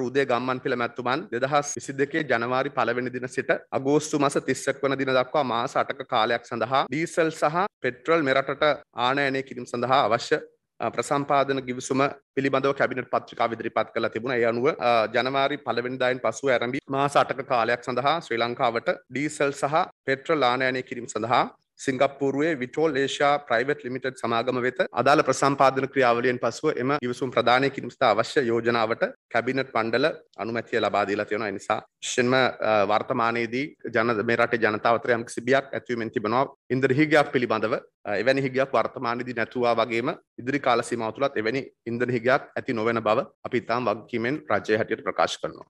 රුදේ ගම්මන් පිළ මැත්තුමන් දෙදහස් විසි දෙකේ ජනවාරි පලවෙනි දින සිට අගෝස්තු මස තිස්සක් වන දින දක්වා මාස අටක කාලයක් සඳහා ඩීසල් සහ පෙට්‍රල් මෙරටට ආනයනය කිරීම සඳහා අවශ්‍ය ප්‍රසම්පාදන ගිවිසුම පිළිබඳව කැබිනට පත්්‍රිකා විදිරිපත් කළ තිබුණ ඒ අනුව ජනවාරි පලවෙනිදායින් පසු ඇරඹි මාස අටක කාලයක් සඳහා ශ්‍රී ලංකාවට ඩීසල් සහ පෙට්‍රල් ආනයනය කිරීම සඳහා සිංගප්පූරුවේ විටෝල් ඒෂයා ප්‍රයිවට් ලිමිටඩ් සමාගම වෙත අදාළ ප්‍රසම්පාදන ක්‍රියාවලියෙන් පසුව එම ඉවසුම් ප්‍රධානය කිරිමස්ථා අවශ්‍ය යෝජනාවට කැබිනට් පණ්ඩල අනුමැතිය ලබාදීලා තියෙනවා නිසා ෂෙන්ම වර්තමානයේදී ජන මේ රටේ ජනතාවතර යම් සිබියක් ඇතිවීමෙන් තිබෙනවා ඉන්දර හිගයක් පිළිබඳව එවැනි හිගයක් වර්තමානයේදී නැතුවා වගේම ඉදිරි කාල සීමාව තුලත් එවැනි ඉන්දන හිගයක් ඇති නොවන බව අපි ඉතාම වගකීමෙන් රජය හැටියට ප්‍රකාශ කරනවා